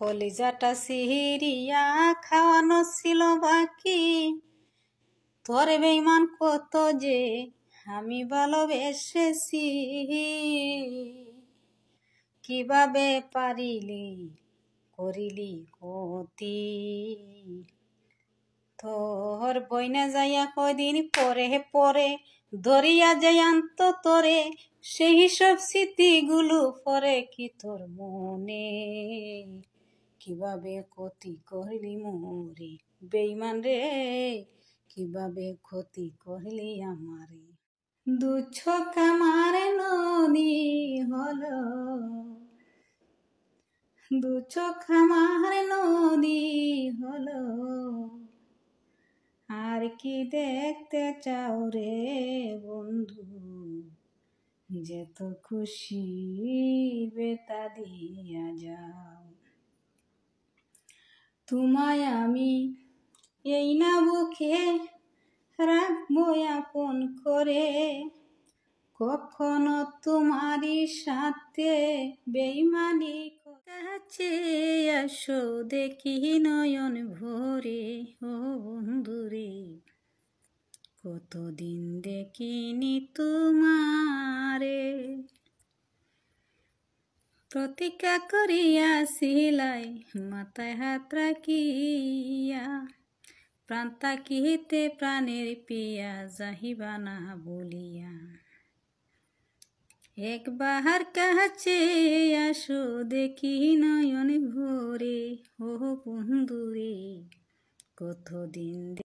কলিজাটা সিহিরিয়া খাওয়ানো ছিল বাকি তোর বেইমান কত যে আমি ভালোবেসেছি কিভাবে পারিলি করিলি কতি তোর বইনা যাইয়া কদিন পরে পরে ধরিয়া তো তোরে সেই সব স্মৃতিগুলো পরে কি তোর মনে কিভাবে ক্ষতি করলি মোরে বেইমান রে কিভাবে ক্ষতি করলি আমারে দুচ্ছক আমার নদী হল দুচোখ আমার নদী হল আর কি দেখতে চাও রে বন্ধু যেত খুশি বেতা দিয়া যাও তোমায় আমি এই না বুকে রাখবো আপন করে কখনো তোমারই সাথে বেইমানি কাছে আসো দেখি নয়ন ভরে ও বন্ধুরে কতদিন দেখিনি তোমারে প্রতীক্ষা করিয়া শিলাই মাথায় হাত রাখিয়া প্রাণ কিহিতে প্রাণের পিয়া যাহিবা না বলিয়া এক বাহার কাছে আসো দেখি নয়ন ভোরে ও বন্ধুরে কতদিন